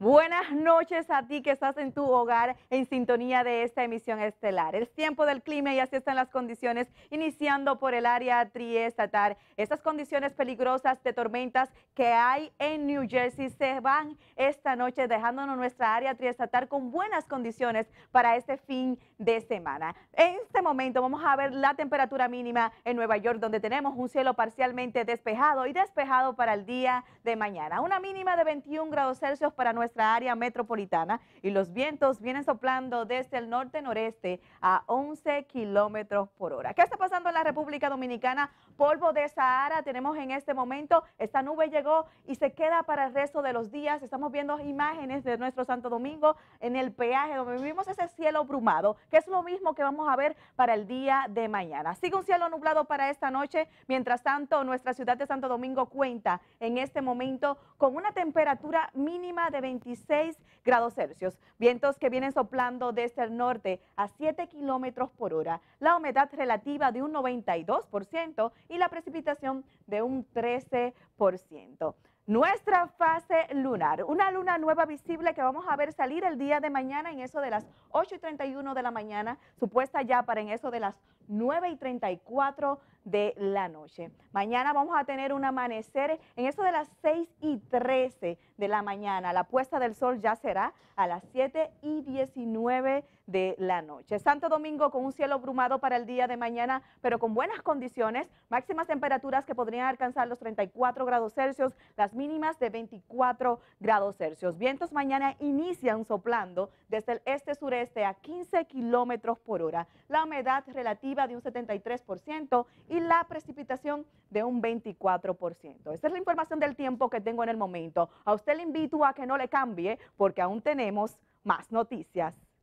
Buenas noches a ti que estás en tu hogar en sintonía de esta emisión estelar. Es tiempo del clima y así están las condiciones, iniciando por el área triestatal. Estas condiciones peligrosas de tormentas que hay en New Jersey se van esta noche, dejándonos nuestra área triestatal con buenas condiciones para este fin de semana. En este momento vamos a ver la temperatura mínima en Nueva York, donde tenemos un cielo parcialmente despejado y despejado para el día de mañana. Una mínima de 21 grados Celsius para Nueva nuestra área metropolitana y los vientos vienen soplando desde el norte-noreste a 11 kilómetros por hora. ¿Qué está pasando en la República Dominicana? Polvo de Sahara tenemos en este momento. Esta nube llegó y se queda para el resto de los días. Estamos viendo imágenes de nuestro Santo Domingo en el peaje donde vivimos ese cielo abrumado, que es lo mismo que vamos a ver para el día de mañana. Sigue un cielo nublado para esta noche. Mientras tanto, nuestra ciudad de Santo Domingo cuenta en este momento con una temperatura mínima de 20 26 grados Celsius. Vientos que vienen soplando desde el norte a 7 kilómetros por hora. La humedad relativa de un 92% y la precipitación de un 13% nuestra fase lunar, una luna nueva visible que vamos a ver salir el día de mañana en eso de las 8 y 31 de la mañana, supuesta ya para en eso de las 9 y 34 de la noche. Mañana vamos a tener un amanecer en eso de las 6 y 13 de la mañana. La puesta del sol ya será a las 7 y 19 de la noche. Santo Domingo con un cielo brumado para el día de mañana, pero con buenas condiciones, máximas temperaturas que podrían alcanzar los 34 grados Celsius, las mínimas de 24 grados Celsius. Vientos mañana inician soplando desde el este-sureste a 15 kilómetros por hora. La humedad relativa de un 73% y la precipitación de un 24%. Esta es la información del tiempo que tengo en el momento. A usted le invito a que no le cambie porque aún tenemos más noticias.